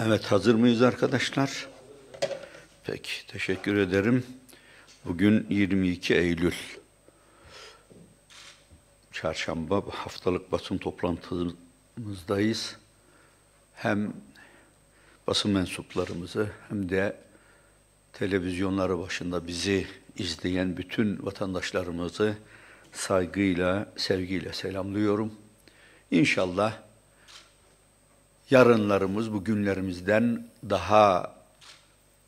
Evet hazır mıyız arkadaşlar? Peki teşekkür ederim. Bugün 22 Eylül. Çarşamba haftalık basın toplantımızdayız. Hem basın mensuplarımızı hem de televizyonları başında bizi izleyen bütün vatandaşlarımızı saygıyla, sevgiyle selamlıyorum. İnşallah yarınlarımız bugünlerimizden daha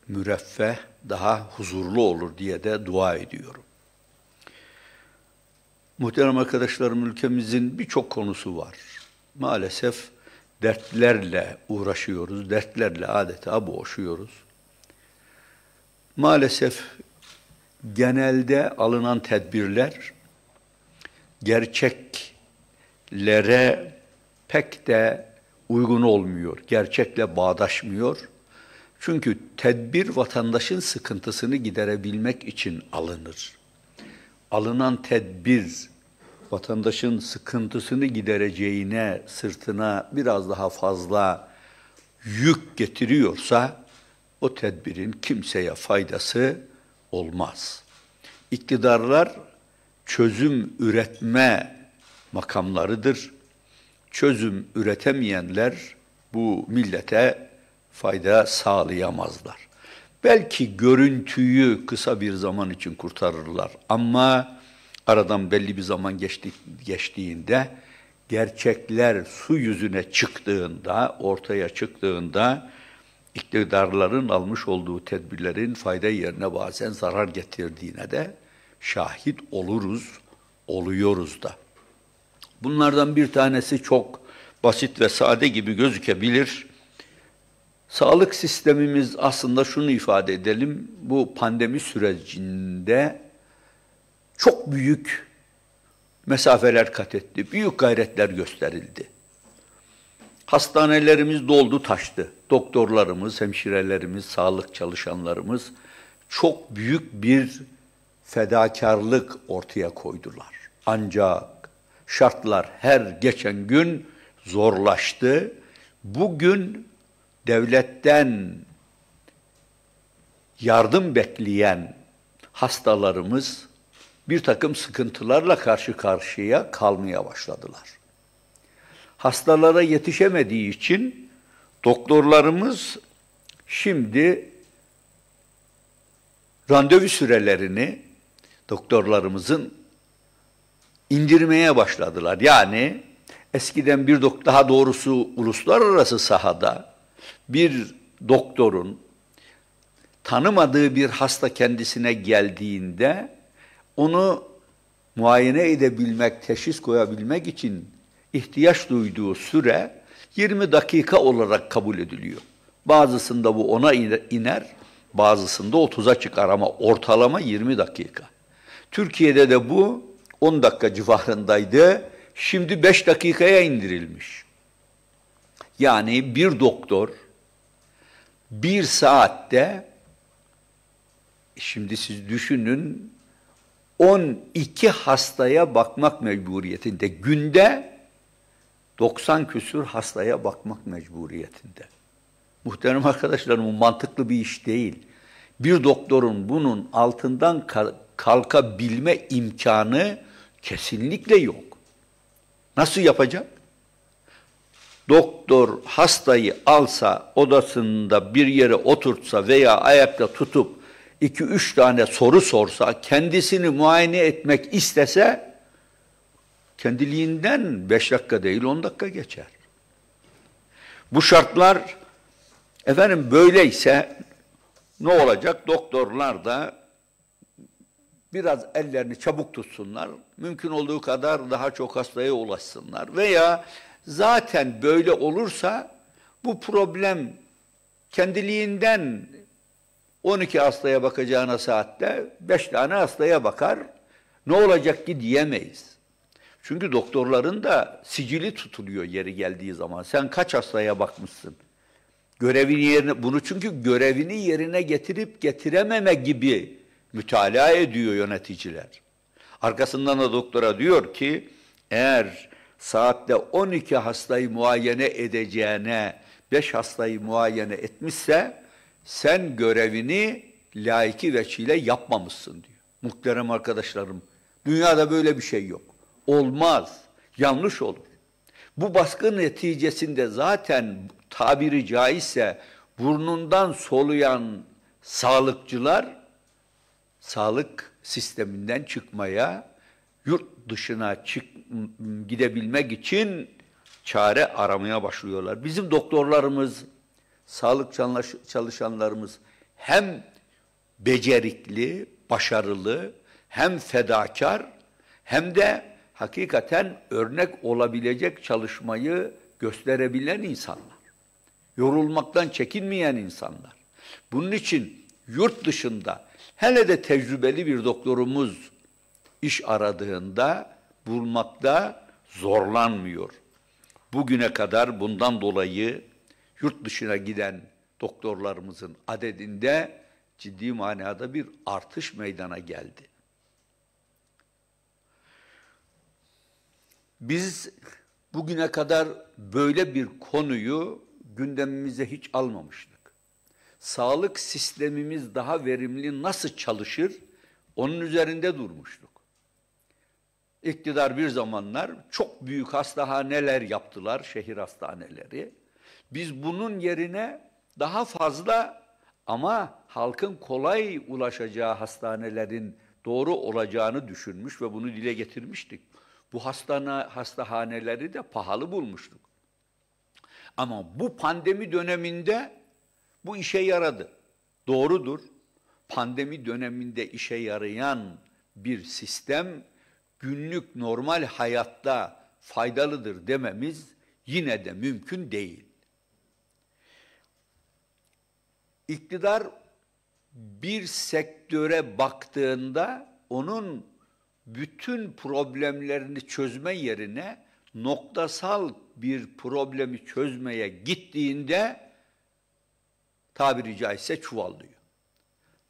müreffeh, daha huzurlu olur diye de dua ediyorum. Muhterem arkadaşlarım ülkemizin birçok konusu var. Maalesef dertlerle uğraşıyoruz, dertlerle adeta boğuşuyoruz. Maalesef genelde alınan tedbirler gerçeklere pek de uygun olmuyor, gerçekle bağdaşmıyor. Çünkü tedbir vatandaşın sıkıntısını giderebilmek için alınır. Alınan tedbir vatandaşın sıkıntısını gidereceğine, sırtına biraz daha fazla yük getiriyorsa o tedbirin kimseye faydası olmaz. İktidarlar çözüm üretme makamlarıdır çözüm üretemeyenler bu millete fayda sağlayamazlar. Belki görüntüyü kısa bir zaman için kurtarırlar ama aradan belli bir zaman geçti, geçtiğinde gerçekler su yüzüne çıktığında, ortaya çıktığında iktidarların almış olduğu tedbirlerin fayda yerine bazen zarar getirdiğine de şahit oluruz, oluyoruz da. Bunlardan bir tanesi çok basit ve sade gibi gözükebilir. Sağlık sistemimiz aslında şunu ifade edelim, bu pandemi sürecinde çok büyük mesafeler kat etti, büyük gayretler gösterildi. Hastanelerimiz doldu taştı. Doktorlarımız, hemşirelerimiz, sağlık çalışanlarımız çok büyük bir fedakarlık ortaya koydular. Ancak Şartlar her geçen gün zorlaştı. Bugün devletten yardım bekleyen hastalarımız bir takım sıkıntılarla karşı karşıya kalmaya başladılar. Hastalara yetişemediği için doktorlarımız şimdi randevu sürelerini doktorlarımızın indirmeye başladılar. Yani eskiden bir doktor, daha doğrusu uluslararası sahada bir doktorun tanımadığı bir hasta kendisine geldiğinde onu muayene edebilmek, teşhis koyabilmek için ihtiyaç duyduğu süre 20 dakika olarak kabul ediliyor. Bazısında bu ona iner, bazısında 30'a çıkar ama ortalama 20 dakika. Türkiye'de de bu 10 dakika civarındaydı. Şimdi 5 dakikaya indirilmiş. Yani bir doktor bir saatte şimdi siz düşünün 12 hastaya bakmak mecburiyetinde. Günde 90 küsür hastaya bakmak mecburiyetinde. Muhterem arkadaşlarım bu mantıklı bir iş değil. Bir doktorun bunun altından kalkabilme imkanı Kesinlikle yok. Nasıl yapacak? Doktor hastayı alsa, odasında bir yere oturtsa veya ayakta tutup iki üç tane soru sorsa, kendisini muayene etmek istese, kendiliğinden beş dakika değil on dakika geçer. Bu şartlar efendim böyleyse ne olacak? Doktorlar da biraz ellerini çabuk tutsunlar. Mümkün olduğu kadar daha çok hastaya ulaşsınlar. Veya zaten böyle olursa bu problem kendiliğinden 12 hastaya bakacağına saatte 5 tane hastaya bakar. Ne olacak ki diyemeyiz. Çünkü doktorların da sicili tutuluyor yeri geldiği zaman. Sen kaç hastaya bakmışsın? Görevini yerine bunu çünkü görevini yerine getirip getirememe gibi mütalaa ediyor yöneticiler. Arkasından da doktora diyor ki eğer saatte 12 hastayı muayene edeceğine 5 hastayı muayene etmişse sen görevini layiki veçile yapmamışsın diyor. Muhterem arkadaşlarım dünyada böyle bir şey yok. Olmaz. Yanlış olur. Bu baskı neticesinde zaten tabiri caizse burnundan soluyan sağlıkçılar sağlık sisteminden çıkmaya, yurt dışına çık, gidebilmek için çare aramaya başlıyorlar. Bizim doktorlarımız, sağlık çalışanlarımız hem becerikli, başarılı, hem fedakar hem de hakikaten örnek olabilecek çalışmayı gösterebilen insanlar. Yorulmaktan çekinmeyen insanlar. Bunun için yurt dışında Hele de tecrübeli bir doktorumuz iş aradığında bulmakta zorlanmıyor. Bugüne kadar bundan dolayı yurt dışına giden doktorlarımızın adedinde ciddi manada bir artış meydana geldi. Biz bugüne kadar böyle bir konuyu gündemimize hiç almamıştık sağlık sistemimiz daha verimli nasıl çalışır onun üzerinde durmuştuk. İktidar bir zamanlar çok büyük hastahaneler yaptılar, şehir hastaneleri. Biz bunun yerine daha fazla ama halkın kolay ulaşacağı hastanelerin doğru olacağını düşünmüş ve bunu dile getirmiştik. Bu hastane, hastahaneleri de pahalı bulmuştuk. Ama bu pandemi döneminde bu işe yaradı. Doğrudur. Pandemi döneminde işe yarayan bir sistem günlük normal hayatta faydalıdır dememiz yine de mümkün değil. İktidar bir sektöre baktığında onun bütün problemlerini çözme yerine noktasal bir problemi çözmeye gittiğinde tabiri caizse çuvallıyor.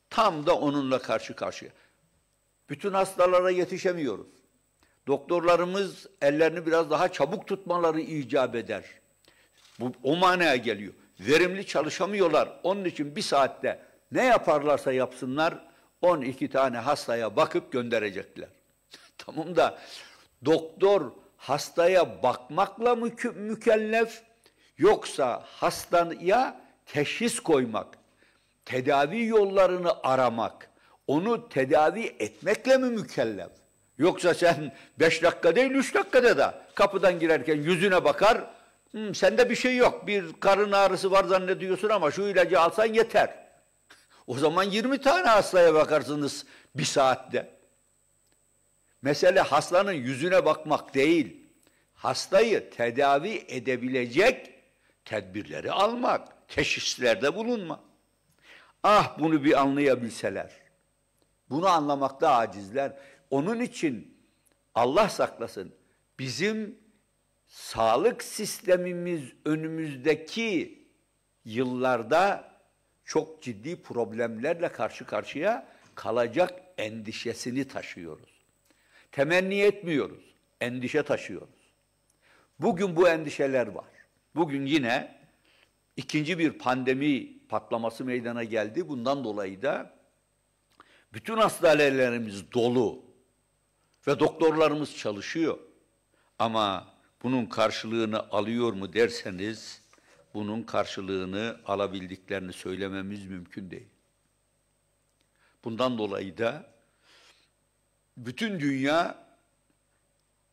Tam da onunla karşı karşıya. Bütün hastalara yetişemiyoruz. Doktorlarımız ellerini biraz daha çabuk tutmaları icap eder. Bu o manaya geliyor. Verimli çalışamıyorlar. Onun için bir saatte ne yaparlarsa yapsınlar 12 tane hastaya bakıp gönderecekler. tamam da doktor hastaya bakmakla mı mükellef yoksa hastaya teşhis koymak, tedavi yollarını aramak, onu tedavi etmekle mi mükellef? Yoksa sen beş dakika değil üç dakikada da kapıdan girerken yüzüne bakar, Hı, hmm, sende bir şey yok, bir karın ağrısı var zannediyorsun ama şu ilacı alsan yeter. O zaman 20 tane hastaya bakarsınız bir saatte. Mesele hastanın yüzüne bakmak değil, hastayı tedavi edebilecek tedbirleri almak teşhislerde bulunma. Ah bunu bir anlayabilseler. Bunu anlamakta acizler. Onun için Allah saklasın bizim sağlık sistemimiz önümüzdeki yıllarda çok ciddi problemlerle karşı karşıya kalacak endişesini taşıyoruz. Temenni etmiyoruz, endişe taşıyoruz. Bugün bu endişeler var. Bugün yine ikinci bir pandemi patlaması meydana geldi. Bundan dolayı da bütün hastanelerimiz dolu ve doktorlarımız çalışıyor. Ama bunun karşılığını alıyor mu derseniz bunun karşılığını alabildiklerini söylememiz mümkün değil. Bundan dolayı da bütün dünya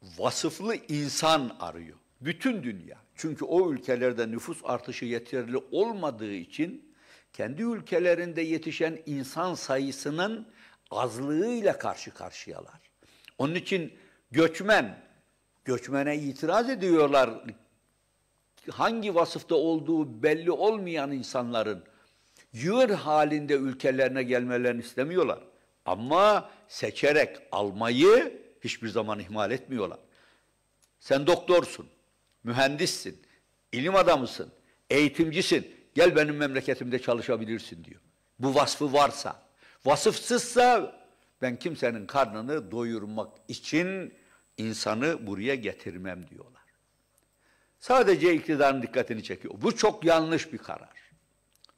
vasıflı insan arıyor. Bütün dünya. Çünkü o ülkelerde nüfus artışı yeterli olmadığı için kendi ülkelerinde yetişen insan sayısının azlığıyla karşı karşıyalar. Onun için göçmen, göçmene itiraz ediyorlar. Hangi vasıfta olduğu belli olmayan insanların yığır halinde ülkelerine gelmelerini istemiyorlar. Ama seçerek almayı hiçbir zaman ihmal etmiyorlar. Sen doktorsun mühendissin, ilim adamısın, eğitimcisin. Gel benim memleketimde çalışabilirsin diyor. Bu vasfı varsa, vasıfsızsa ben kimsenin karnını doyurmak için insanı buraya getirmem diyorlar. Sadece iktidarın dikkatini çekiyor. Bu çok yanlış bir karar.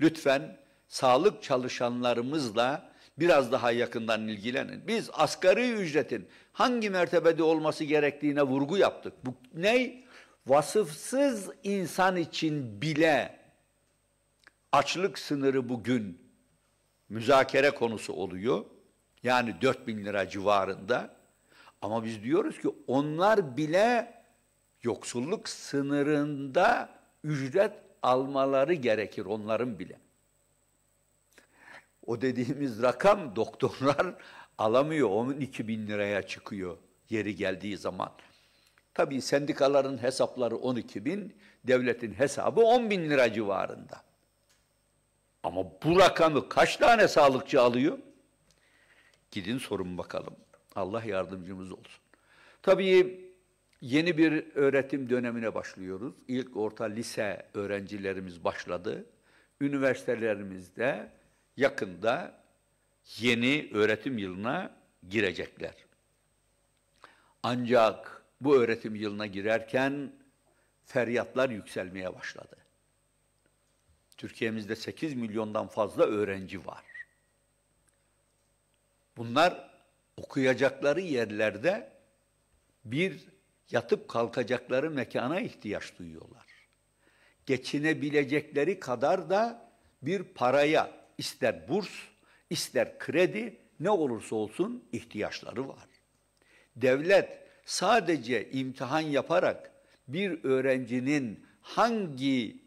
Lütfen sağlık çalışanlarımızla biraz daha yakından ilgilenin. Biz asgari ücretin hangi mertebede olması gerektiğine vurgu yaptık. Bu ney? vasıfsız insan için bile açlık sınırı bugün müzakere konusu oluyor. Yani 4 bin lira civarında. Ama biz diyoruz ki onlar bile yoksulluk sınırında ücret almaları gerekir onların bile. O dediğimiz rakam doktorlar alamıyor. Onun 2 bin liraya çıkıyor yeri geldiği zaman. Tabii sendikaların hesapları 12 bin, devletin hesabı 10 bin lira civarında. Ama bu rakamı kaç tane sağlıkçı alıyor? Gidin sorun bakalım. Allah yardımcımız olsun. Tabii yeni bir öğretim dönemine başlıyoruz. İlk orta lise öğrencilerimiz başladı. Üniversitelerimizde yakında yeni öğretim yılına girecekler. Ancak bu öğretim yılına girerken feryatlar yükselmeye başladı. Türkiye'mizde 8 milyondan fazla öğrenci var. Bunlar okuyacakları yerlerde bir yatıp kalkacakları mekana ihtiyaç duyuyorlar. Geçinebilecekleri kadar da bir paraya ister burs, ister kredi ne olursa olsun ihtiyaçları var. Devlet sadece imtihan yaparak bir öğrencinin hangi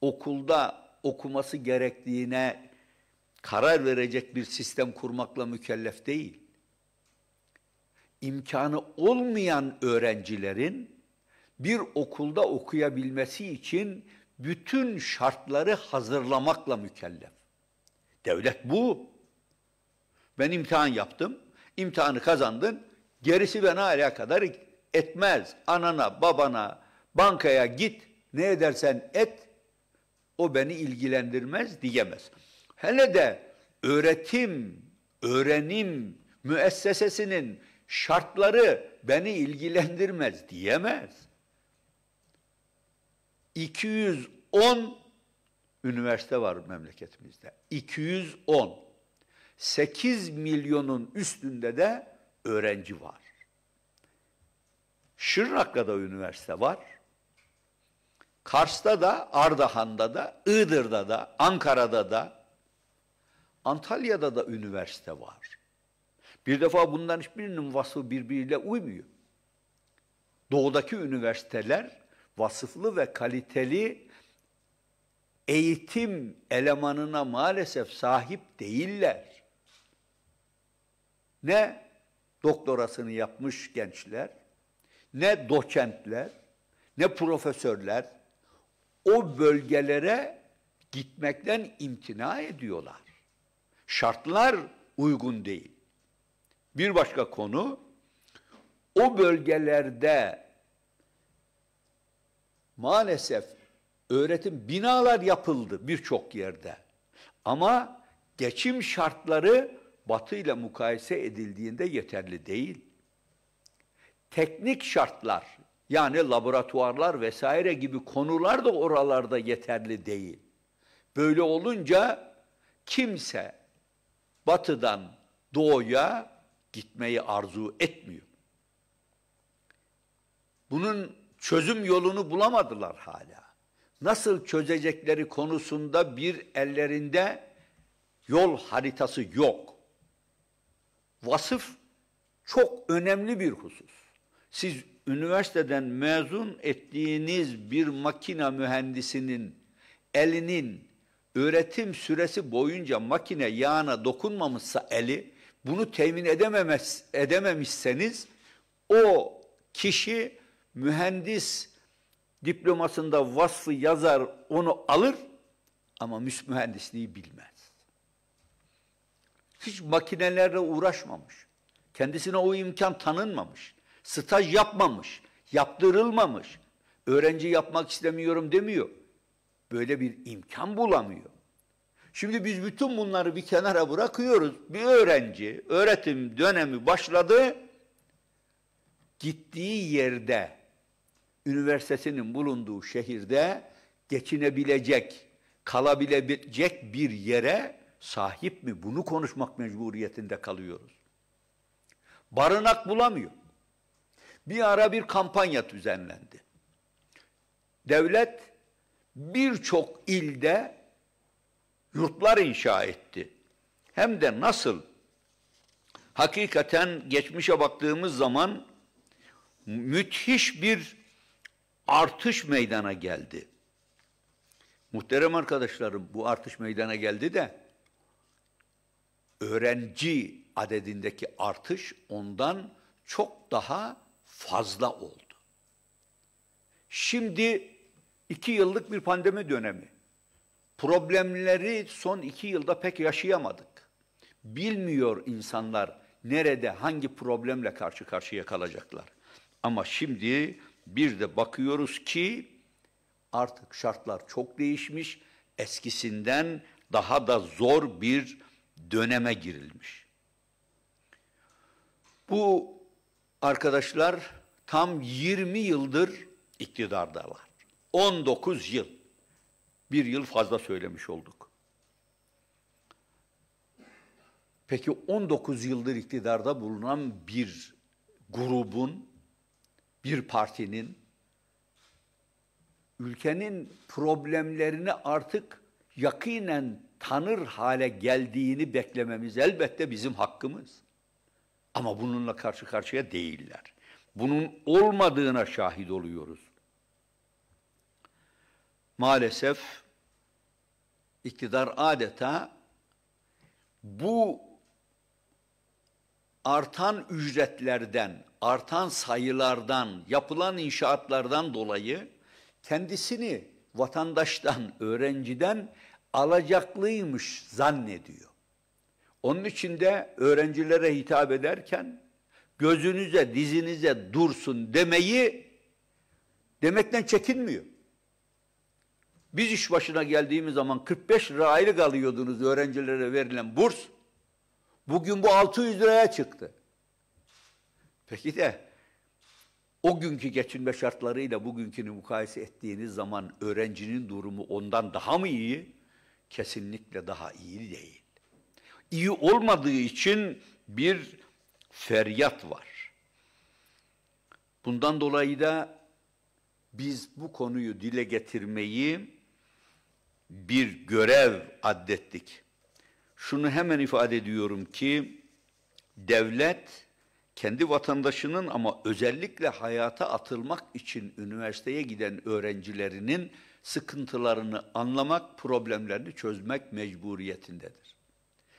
okulda okuması gerektiğine karar verecek bir sistem kurmakla mükellef değil. İmkanı olmayan öğrencilerin bir okulda okuyabilmesi için bütün şartları hazırlamakla mükellef. Devlet bu. Ben imtihan yaptım, imtihanı kazandın, Gerisi beni alakadar etmez. Anana, babana, bankaya git, ne edersen et, o beni ilgilendirmez diyemez. Hele de öğretim, öğrenim müessesesinin şartları beni ilgilendirmez diyemez. 210 üniversite var memleketimizde. 210. 8 milyonun üstünde de öğrenci var. Şırnak'ta da üniversite var. Kars'ta da, Ardahan'da da, Iğdır'da da, Ankara'da da, Antalya'da da üniversite var. Bir defa bunların hiçbirinin vasfı birbiriyle uymuyor. Doğudaki üniversiteler vasıflı ve kaliteli eğitim elemanına maalesef sahip değiller. Ne doktorasını yapmış gençler, ne doçentler, ne profesörler o bölgelere gitmekten imtina ediyorlar. Şartlar uygun değil. Bir başka konu o bölgelerde maalesef öğretim binalar yapıldı birçok yerde. Ama geçim şartları Batı ile mukayese edildiğinde yeterli değil. Teknik şartlar yani laboratuvarlar vesaire gibi konular da oralarda yeterli değil. Böyle olunca kimse batıdan doğuya gitmeyi arzu etmiyor. Bunun çözüm yolunu bulamadılar hala. Nasıl çözecekleri konusunda bir ellerinde yol haritası yok. Vasıf çok önemli bir husus. Siz üniversiteden mezun ettiğiniz bir makina mühendisinin elinin öğretim süresi boyunca makine yağına dokunmamışsa eli, bunu temin edememez, edememişseniz o kişi mühendis diplomasında vasfı yazar onu alır ama mühendisliği bilmez hiç makinelerle uğraşmamış. Kendisine o imkan tanınmamış. Staj yapmamış, yaptırılmamış. Öğrenci yapmak istemiyorum demiyor. Böyle bir imkan bulamıyor. Şimdi biz bütün bunları bir kenara bırakıyoruz. Bir öğrenci öğretim dönemi başladı. Gittiği yerde, üniversitesinin bulunduğu şehirde geçinebilecek, kalabilecek bir yere sahip mi? Bunu konuşmak mecburiyetinde kalıyoruz. Barınak bulamıyor. Bir ara bir kampanya düzenlendi. Devlet birçok ilde yurtlar inşa etti. Hem de nasıl? Hakikaten geçmişe baktığımız zaman müthiş bir artış meydana geldi. Muhterem arkadaşlarım bu artış meydana geldi de öğrenci adedindeki artış ondan çok daha fazla oldu. Şimdi iki yıllık bir pandemi dönemi. Problemleri son iki yılda pek yaşayamadık. Bilmiyor insanlar nerede, hangi problemle karşı karşıya kalacaklar. Ama şimdi bir de bakıyoruz ki artık şartlar çok değişmiş, eskisinden daha da zor bir döneme girilmiş. Bu arkadaşlar tam 20 yıldır iktidardalar. 19 yıl. Bir yıl fazla söylemiş olduk. Peki 19 yıldır iktidarda bulunan bir grubun, bir partinin ülkenin problemlerini artık yakinen tanır hale geldiğini beklememiz elbette bizim hakkımız. Ama bununla karşı karşıya değiller. Bunun olmadığına şahit oluyoruz. Maalesef iktidar adeta bu artan ücretlerden, artan sayılardan, yapılan inşaatlardan dolayı kendisini vatandaştan, öğrenciden alacaklıymış zannediyor. Onun için de öğrencilere hitap ederken gözünüze dizinize dursun demeyi demekten çekinmiyor. Biz iş başına geldiğimiz zaman 45 lira aylık kalıyordunuz öğrencilere verilen burs. Bugün bu 600 liraya çıktı. Peki de o günkü geçinme şartlarıyla bugünkünü mukayese ettiğiniz zaman öğrencinin durumu ondan daha mı iyi? kesinlikle daha iyi değil. İyi olmadığı için bir feryat var. Bundan dolayı da biz bu konuyu dile getirmeyi bir görev addettik. Şunu hemen ifade ediyorum ki devlet kendi vatandaşının ama özellikle hayata atılmak için üniversiteye giden öğrencilerinin sıkıntılarını anlamak, problemlerini çözmek mecburiyetindedir.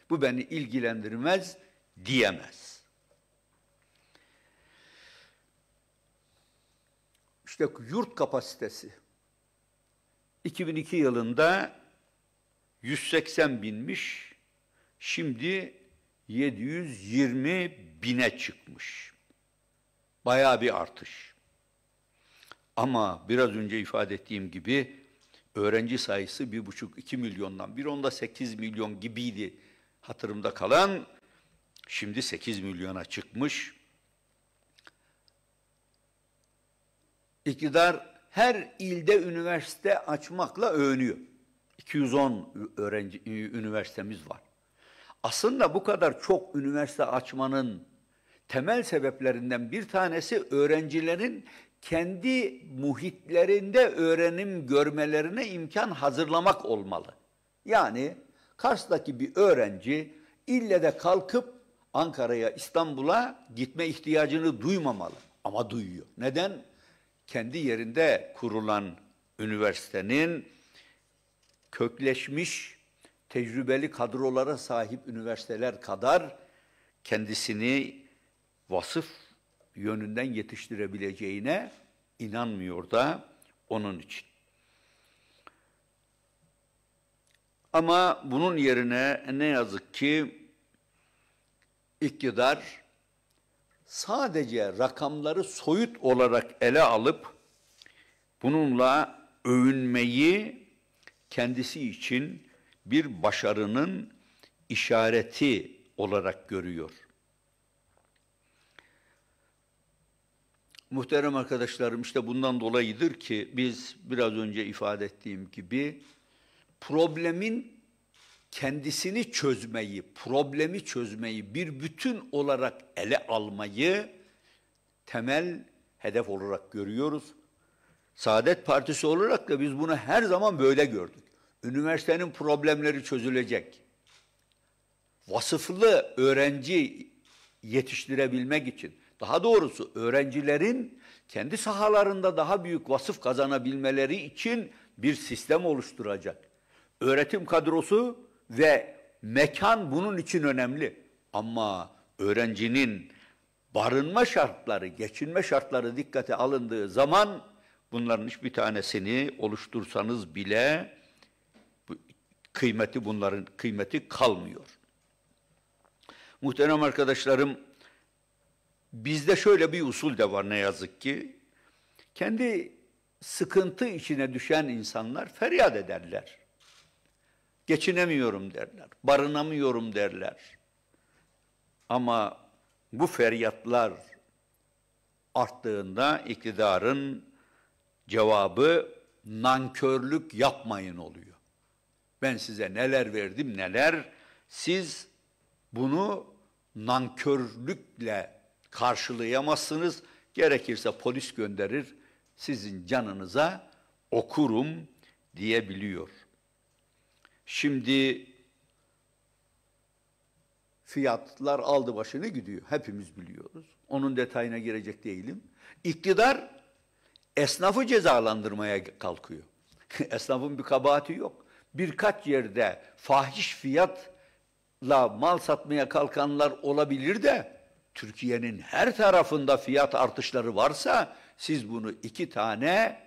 Bu beni ilgilendirmez diyemez. İşte yurt kapasitesi. 2002 yılında 180 binmiş, şimdi 720 bine çıkmış. Bayağı bir artış. Ama biraz önce ifade ettiğim gibi öğrenci sayısı bir buçuk iki milyondan bir onda sekiz milyon gibiydi hatırımda kalan. Şimdi sekiz milyona çıkmış. İktidar her ilde üniversite açmakla övünüyor. 210 öğrenci üniversitemiz var. Aslında bu kadar çok üniversite açmanın temel sebeplerinden bir tanesi öğrencilerin kendi muhitlerinde öğrenim görmelerine imkan hazırlamak olmalı. Yani Kars'taki bir öğrenci ille de kalkıp Ankara'ya, İstanbul'a gitme ihtiyacını duymamalı. Ama duyuyor. Neden? Kendi yerinde kurulan üniversitenin kökleşmiş tecrübeli kadrolara sahip üniversiteler kadar kendisini vasıf yönünden yetiştirebileceğine inanmıyor da onun için. Ama bunun yerine ne yazık ki iktidar sadece rakamları soyut olarak ele alıp bununla övünmeyi kendisi için bir başarının işareti olarak görüyor. Muhterem arkadaşlarım işte bundan dolayıdır ki biz biraz önce ifade ettiğim gibi problemin kendisini çözmeyi, problemi çözmeyi bir bütün olarak ele almayı temel hedef olarak görüyoruz. Saadet Partisi olarak da biz bunu her zaman böyle gördük. Üniversitenin problemleri çözülecek. Vasıflı öğrenci yetiştirebilmek için daha doğrusu öğrencilerin kendi sahalarında daha büyük vasıf kazanabilmeleri için bir sistem oluşturacak. Öğretim kadrosu ve mekan bunun için önemli. Ama öğrencinin barınma şartları, geçinme şartları dikkate alındığı zaman bunların hiçbir tanesini oluştursanız bile kıymeti bunların kıymeti kalmıyor. Muhterem arkadaşlarım Bizde şöyle bir usul de var ne yazık ki. Kendi sıkıntı içine düşen insanlar feryat ederler. Geçinemiyorum derler, barınamıyorum derler. Ama bu feryatlar arttığında iktidarın cevabı nankörlük yapmayın oluyor. Ben size neler verdim neler, siz bunu nankörlükle karşılayamazsınız. Gerekirse polis gönderir, sizin canınıza okurum diyebiliyor. Şimdi fiyatlar aldı başını gidiyor. Hepimiz biliyoruz. Onun detayına girecek değilim. İktidar esnafı cezalandırmaya kalkıyor. Esnafın bir kabahati yok. Birkaç yerde fahiş fiyatla mal satmaya kalkanlar olabilir de Türkiye'nin her tarafında fiyat artışları varsa siz bunu iki tane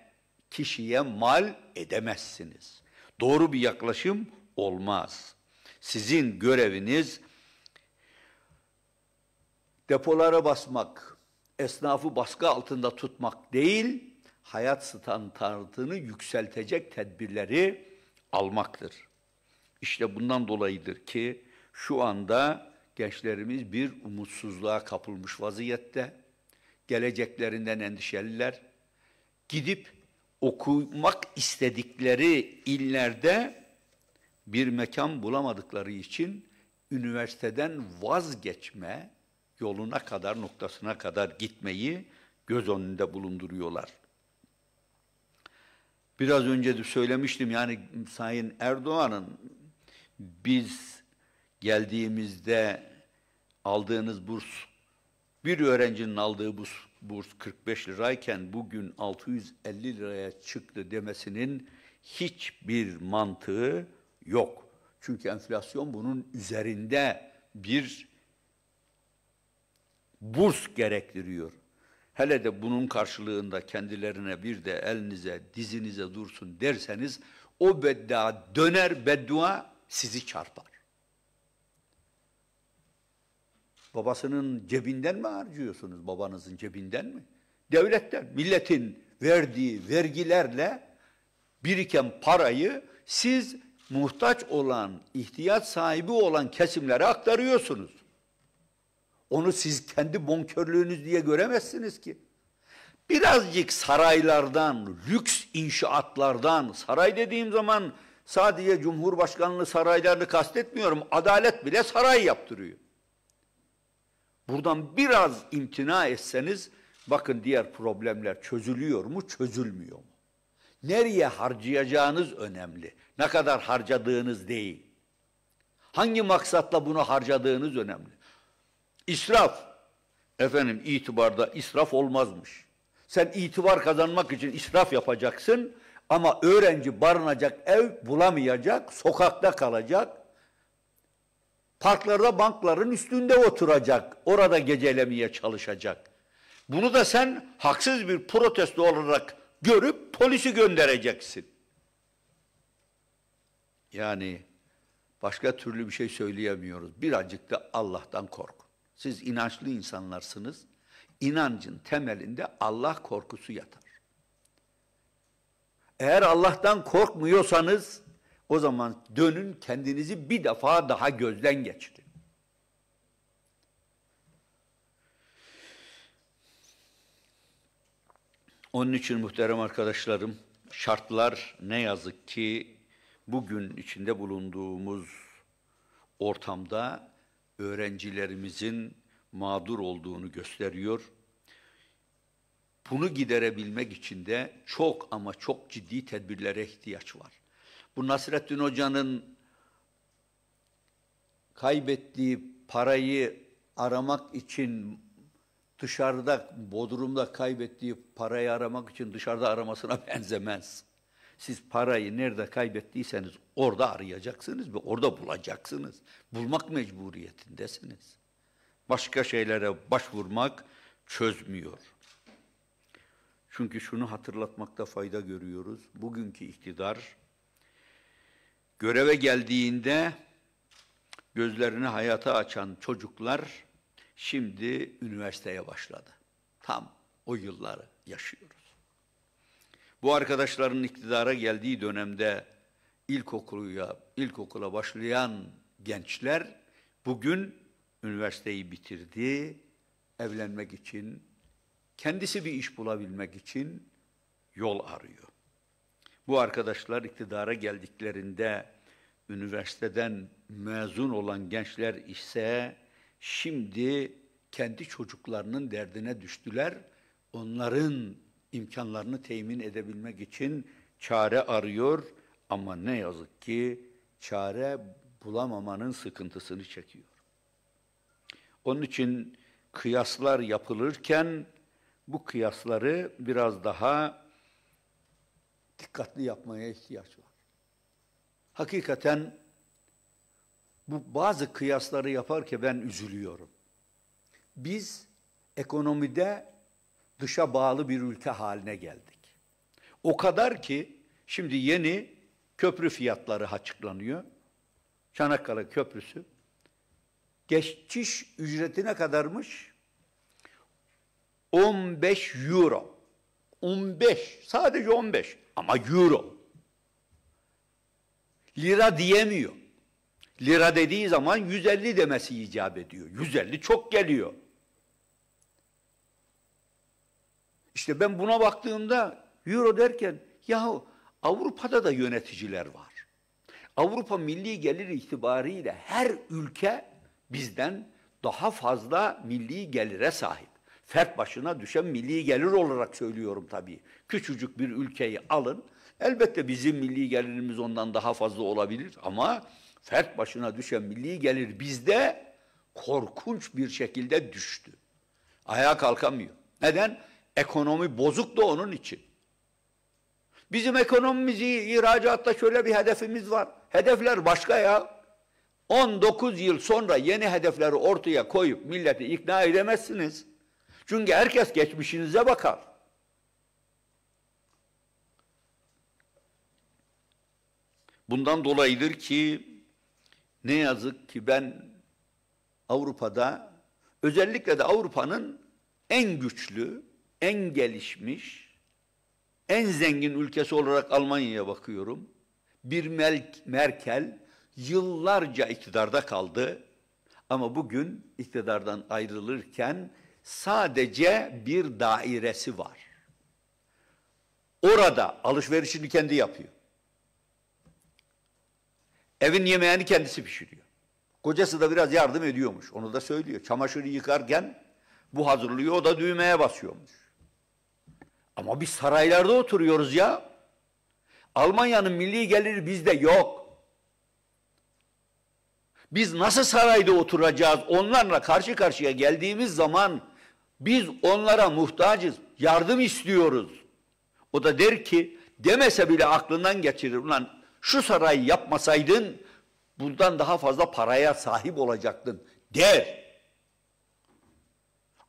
kişiye mal edemezsiniz. Doğru bir yaklaşım olmaz. Sizin göreviniz depolara basmak, esnafı baskı altında tutmak değil, hayat standartını yükseltecek tedbirleri almaktır. İşte bundan dolayıdır ki şu anda Gençlerimiz bir umutsuzluğa kapılmış vaziyette. Geleceklerinden endişeliler. Gidip okumak istedikleri illerde bir mekan bulamadıkları için üniversiteden vazgeçme yoluna kadar, noktasına kadar gitmeyi göz önünde bulunduruyorlar. Biraz önce de söylemiştim yani Sayın Erdoğan'ın biz geldiğimizde aldığınız burs, bir öğrencinin aldığı burs, burs 45 lirayken bugün 650 liraya çıktı demesinin hiçbir mantığı yok. Çünkü enflasyon bunun üzerinde bir burs gerektiriyor. Hele de bunun karşılığında kendilerine bir de elinize, dizinize dursun derseniz o bedda döner beddua sizi çarpar. Babasının cebinden mi harcıyorsunuz? Babanızın cebinden mi? Devletten, milletin verdiği vergilerle biriken parayı siz muhtaç olan, ihtiyaç sahibi olan kesimlere aktarıyorsunuz. Onu siz kendi bonkörlüğünüz diye göremezsiniz ki. Birazcık saraylardan, lüks inşaatlardan, saray dediğim zaman sadece Cumhurbaşkanlığı saraylarını kastetmiyorum, adalet bile saray yaptırıyor. Buradan biraz imtina etseniz bakın diğer problemler çözülüyor mu, çözülmüyor mu? Nereye harcayacağınız önemli. Ne kadar harcadığınız değil. Hangi maksatla bunu harcadığınız önemli. İsraf. Efendim itibarda israf olmazmış. Sen itibar kazanmak için israf yapacaksın ama öğrenci barınacak ev bulamayacak, sokakta kalacak, Parklarda bankların üstünde oturacak. Orada gecelemeye çalışacak. Bunu da sen haksız bir protesto olarak görüp polisi göndereceksin. Yani başka türlü bir şey söyleyemiyoruz. Birazcık da Allah'tan korkun. Siz inançlı insanlarsınız. İnancın temelinde Allah korkusu yatar. Eğer Allah'tan korkmuyorsanız o zaman dönün kendinizi bir defa daha gözden geçirin. Onun için muhterem arkadaşlarım, şartlar ne yazık ki bugün içinde bulunduğumuz ortamda öğrencilerimizin mağdur olduğunu gösteriyor. Bunu giderebilmek için de çok ama çok ciddi tedbirlere ihtiyaç var. Bu Nasrettin Hoca'nın kaybettiği parayı aramak için dışarıda, Bodrum'da kaybettiği parayı aramak için dışarıda aramasına benzemez. Siz parayı nerede kaybettiyseniz orada arayacaksınız ve orada bulacaksınız. Bulmak mecburiyetindesiniz. Başka şeylere başvurmak çözmüyor. Çünkü şunu hatırlatmakta fayda görüyoruz. Bugünkü iktidar göreve geldiğinde gözlerini hayata açan çocuklar şimdi üniversiteye başladı. Tam o yılları yaşıyoruz. Bu arkadaşların iktidara geldiği dönemde ilkokuluya, ilkokula başlayan gençler bugün üniversiteyi bitirdi, evlenmek için, kendisi bir iş bulabilmek için yol arıyor. Bu arkadaşlar iktidara geldiklerinde üniversiteden mezun olan gençler ise şimdi kendi çocuklarının derdine düştüler. Onların imkanlarını temin edebilmek için çare arıyor ama ne yazık ki çare bulamamanın sıkıntısını çekiyor. Onun için kıyaslar yapılırken bu kıyasları biraz daha dikkatli yapmaya ihtiyaç var. Hakikaten bu bazı kıyasları yaparken ben üzülüyorum. Biz ekonomide dışa bağlı bir ülke haline geldik. O kadar ki şimdi yeni köprü fiyatları açıklanıyor. Çanakkale Köprüsü geçiş ücretine kadarmış 15 euro. 15, sadece 15 ama euro. Lira diyemiyor. Lira dediği zaman 150 demesi icap ediyor. 150 çok geliyor. İşte ben buna baktığımda euro derken yahu Avrupa'da da yöneticiler var. Avrupa milli gelir itibariyle her ülke bizden daha fazla milli gelire sahip fert başına düşen milli gelir olarak söylüyorum tabii. Küçücük bir ülkeyi alın. Elbette bizim milli gelirimiz ondan daha fazla olabilir ama fert başına düşen milli gelir bizde korkunç bir şekilde düştü. Ayağa kalkamıyor. Neden? Ekonomi bozuk da onun için. Bizim ekonomimiz iyi, ihracatta şöyle bir hedefimiz var. Hedefler başka ya. 19 yıl sonra yeni hedefleri ortaya koyup milleti ikna edemezsiniz. Çünkü herkes geçmişinize bakar. Bundan dolayıdır ki ne yazık ki ben Avrupa'da özellikle de Avrupa'nın en güçlü, en gelişmiş, en zengin ülkesi olarak Almanya'ya bakıyorum. Bir Merkel yıllarca iktidarda kaldı ama bugün iktidardan ayrılırken sadece bir dairesi var. Orada alışverişini kendi yapıyor. Evin yemeğini kendisi pişiriyor. Kocası da biraz yardım ediyormuş. Onu da söylüyor. Çamaşırı yıkarken bu hazırlıyor. O da düğmeye basıyormuş. Ama biz saraylarda oturuyoruz ya. Almanya'nın milli geliri bizde yok. Biz nasıl sarayda oturacağız? Onlarla karşı karşıya geldiğimiz zaman biz onlara muhtacız, yardım istiyoruz. O da der ki demese bile aklından geçirir. Ulan şu sarayı yapmasaydın buradan daha fazla paraya sahip olacaktın der.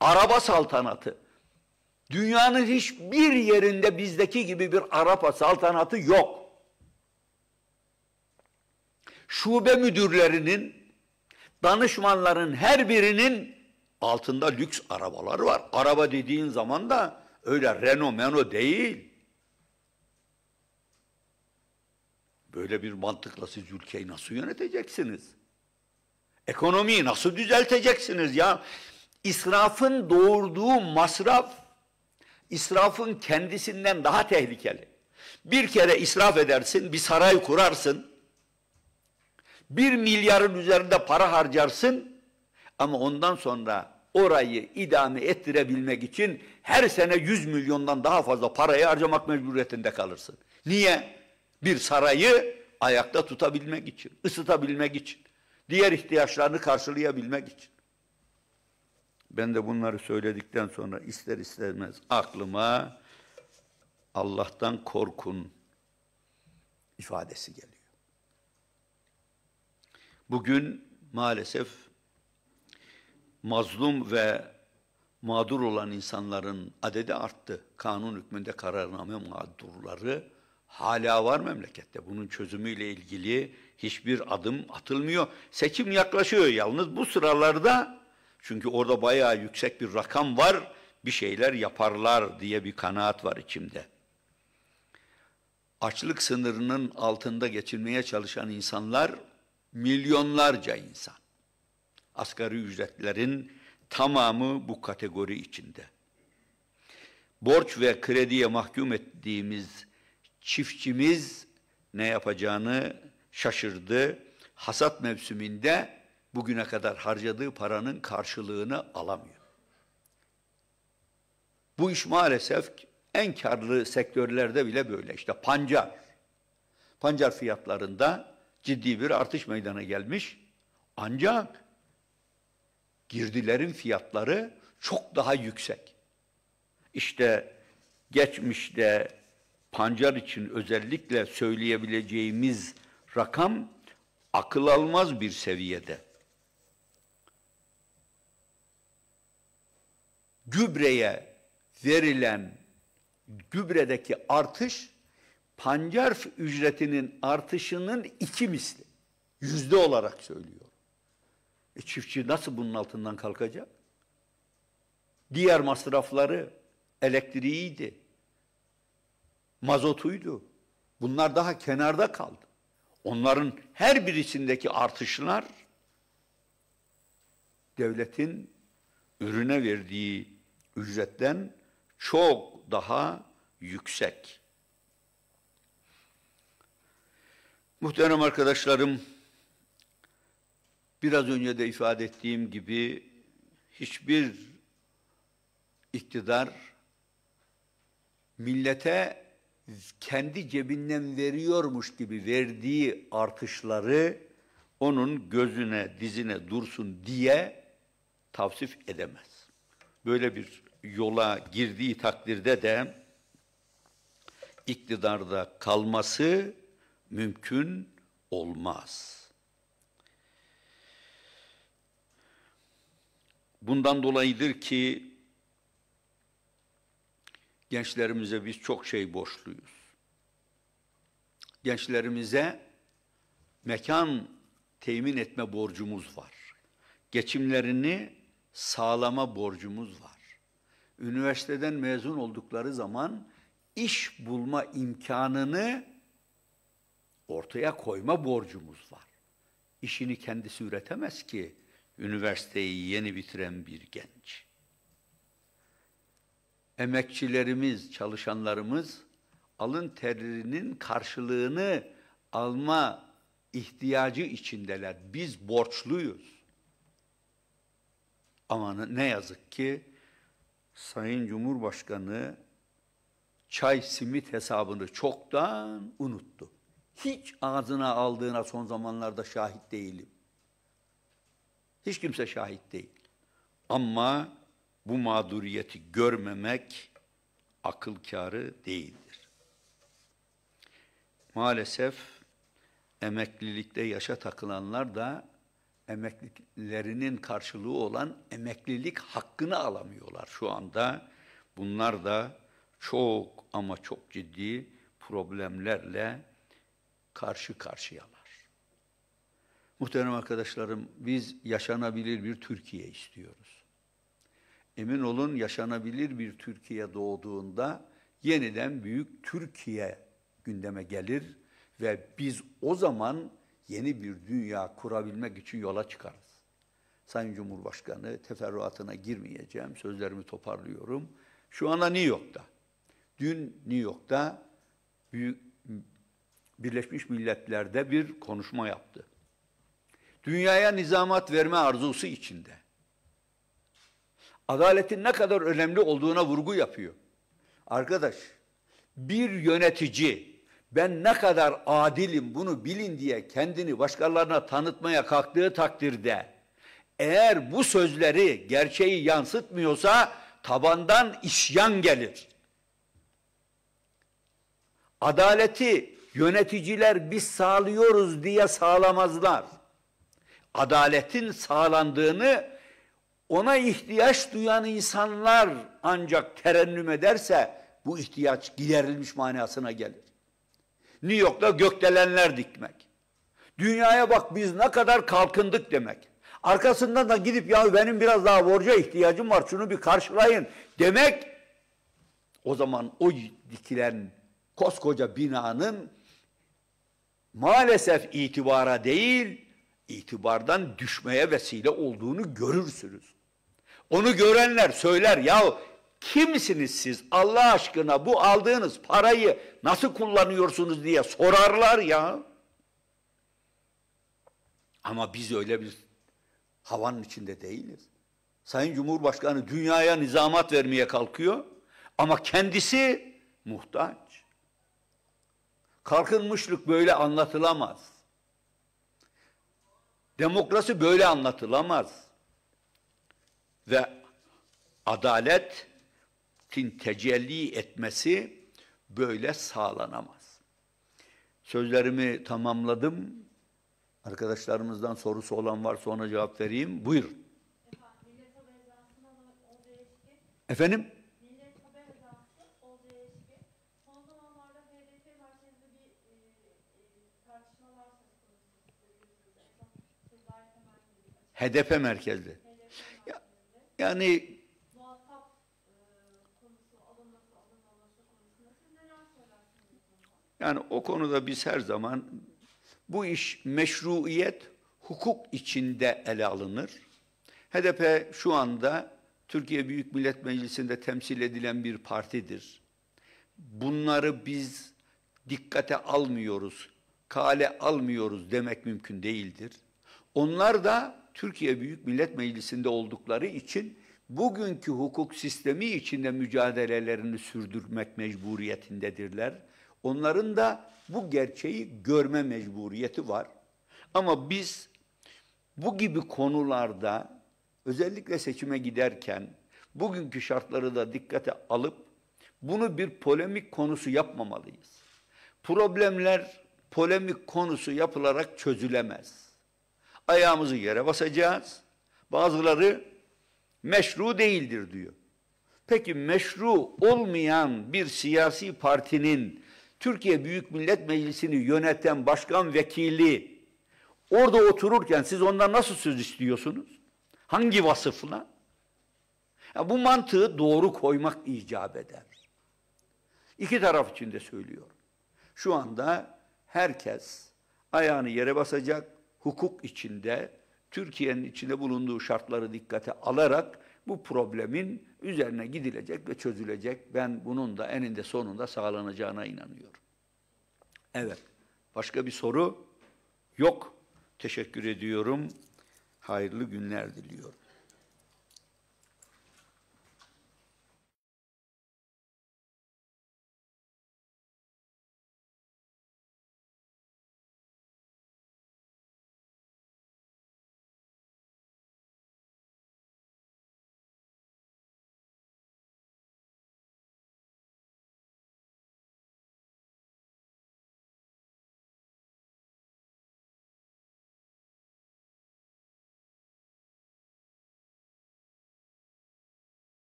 Araba saltanatı. Dünyanın hiçbir yerinde bizdeki gibi bir Araba saltanatı yok. Şube müdürlerinin, danışmanların her birinin Altında lüks arabalar var. Araba dediğin zaman da öyle Renault Meno değil. Böyle bir mantıkla siz ülkeyi nasıl yöneteceksiniz? Ekonomiyi nasıl düzelteceksiniz ya? İsrafın doğurduğu masraf, israfın kendisinden daha tehlikeli. Bir kere israf edersin, bir saray kurarsın, bir milyarın üzerinde para harcarsın, ama ondan sonra orayı idame ettirebilmek için her sene 100 milyondan daha fazla parayı harcamak mecburiyetinde kalırsın. Niye? Bir sarayı ayakta tutabilmek için, ısıtabilmek için, diğer ihtiyaçlarını karşılayabilmek için. Ben de bunları söyledikten sonra ister istemez aklıma Allah'tan korkun ifadesi geliyor. Bugün maalesef mazlum ve mağdur olan insanların adedi arttı. Kanun hükmünde kararname mağdurları hala var memlekette. Bunun çözümüyle ilgili hiçbir adım atılmıyor. Seçim yaklaşıyor yalnız bu sıralarda çünkü orada bayağı yüksek bir rakam var. Bir şeyler yaparlar diye bir kanaat var içimde. Açlık sınırının altında geçirmeye çalışan insanlar milyonlarca insan asgari ücretlerin tamamı bu kategori içinde. Borç ve krediye mahkum ettiğimiz çiftçimiz ne yapacağını şaşırdı. Hasat mevsiminde bugüne kadar harcadığı paranın karşılığını alamıyor. Bu iş maalesef en karlı sektörlerde bile böyle. İşte pancar. Pancar fiyatlarında ciddi bir artış meydana gelmiş. Ancak girdilerin fiyatları çok daha yüksek. İşte geçmişte pancar için özellikle söyleyebileceğimiz rakam akıl almaz bir seviyede. Gübreye verilen gübredeki artış pancar ücretinin artışının iki misli. Yüzde olarak söylüyor. E çiftçi nasıl bunun altından kalkacak? Diğer masrafları elektriğiydi, mazotuydu. Bunlar daha kenarda kaldı. Onların her birisindeki artışlar devletin ürüne verdiği ücretten çok daha yüksek. Muhterem arkadaşlarım, Biraz önce de ifade ettiğim gibi hiçbir iktidar millete kendi cebinden veriyormuş gibi verdiği artışları onun gözüne, dizine dursun diye tavsif edemez. Böyle bir yola girdiği takdirde de iktidarda kalması mümkün olmaz.'' Bundan dolayıdır ki gençlerimize biz çok şey borçluyuz. Gençlerimize mekan temin etme borcumuz var. Geçimlerini sağlama borcumuz var. Üniversiteden mezun oldukları zaman iş bulma imkanını ortaya koyma borcumuz var. İşini kendisi üretemez ki üniversiteyi yeni bitiren bir genç. Emekçilerimiz, çalışanlarımız alın terinin karşılığını alma ihtiyacı içindeler. Biz borçluyuz. Ama ne yazık ki Sayın Cumhurbaşkanı çay simit hesabını çoktan unuttu. Hiç ağzına aldığına son zamanlarda şahit değilim. Hiç kimse şahit değil. Ama bu mağduriyeti görmemek akıl kârı değildir. Maalesef emeklilikte yaşa takılanlar da emeklilerinin karşılığı olan emeklilik hakkını alamıyorlar şu anda. Bunlar da çok ama çok ciddi problemlerle karşı karşıyalar. Muhterem arkadaşlarım biz yaşanabilir bir Türkiye istiyoruz. Emin olun yaşanabilir bir Türkiye doğduğunda yeniden büyük Türkiye gündeme gelir ve biz o zaman yeni bir dünya kurabilmek için yola çıkarız. Sayın Cumhurbaşkanı teferruatına girmeyeceğim, sözlerimi toparlıyorum. Şu anda New York'ta, dün New York'ta Büyük, Birleşmiş Milletler'de bir konuşma yaptı. Dünyaya nizamat verme arzusu içinde. Adaletin ne kadar önemli olduğuna vurgu yapıyor. Arkadaş, bir yönetici ben ne kadar adilim bunu bilin diye kendini başkalarına tanıtmaya kalktığı takdirde eğer bu sözleri gerçeği yansıtmıyorsa tabandan isyan gelir. Adaleti yöneticiler biz sağlıyoruz diye sağlamazlar adaletin sağlandığını ona ihtiyaç duyan insanlar ancak terennüm ederse bu ihtiyaç giderilmiş manasına gelir. New York'ta gökdelenler dikmek. Dünyaya bak biz ne kadar kalkındık demek. Arkasından da gidip ya benim biraz daha borca ihtiyacım var şunu bir karşılayın demek o zaman o dikilen koskoca binanın maalesef itibara değil itibardan düşmeye vesile olduğunu görürsünüz. Onu görenler söyler ya kimsiniz siz Allah aşkına bu aldığınız parayı nasıl kullanıyorsunuz diye sorarlar ya. Ama biz öyle bir havanın içinde değiliz. Sayın Cumhurbaşkanı dünyaya nizamat vermeye kalkıyor ama kendisi muhtaç. Kalkınmışlık böyle anlatılamaz. Demokrasi böyle anlatılamaz. Ve adaletin tecelli etmesi böyle sağlanamaz. Sözlerimi tamamladım. Arkadaşlarımızdan sorusu olan varsa ona cevap vereyim. Buyurun. Efendim? HDP merkezli. ya, yani e, yani o konuda biz her zaman bu iş meşruiyet hukuk içinde ele alınır. HDP şu anda Türkiye Büyük Millet Meclisi'nde temsil edilen bir partidir. Bunları biz dikkate almıyoruz, kale almıyoruz demek mümkün değildir. Onlar da Türkiye Büyük Millet Meclisi'nde oldukları için bugünkü hukuk sistemi içinde mücadelelerini sürdürmek mecburiyetindedirler. Onların da bu gerçeği görme mecburiyeti var. Ama biz bu gibi konularda özellikle seçime giderken bugünkü şartları da dikkate alıp bunu bir polemik konusu yapmamalıyız. Problemler polemik konusu yapılarak çözülemez. Ayağımızı yere basacağız. Bazıları meşru değildir diyor. Peki meşru olmayan bir siyasi partinin Türkiye Büyük Millet Meclisi'ni yöneten başkan vekili orada otururken siz ondan nasıl söz istiyorsunuz? Hangi vasıfla? Ya bu mantığı doğru koymak icap eder. İki taraf için de söylüyorum. Şu anda herkes ayağını yere basacak, hukuk içinde Türkiye'nin içinde bulunduğu şartları dikkate alarak bu problemin üzerine gidilecek ve çözülecek. Ben bunun da eninde sonunda sağlanacağına inanıyorum. Evet. Başka bir soru yok. Teşekkür ediyorum. Hayırlı günler diliyorum.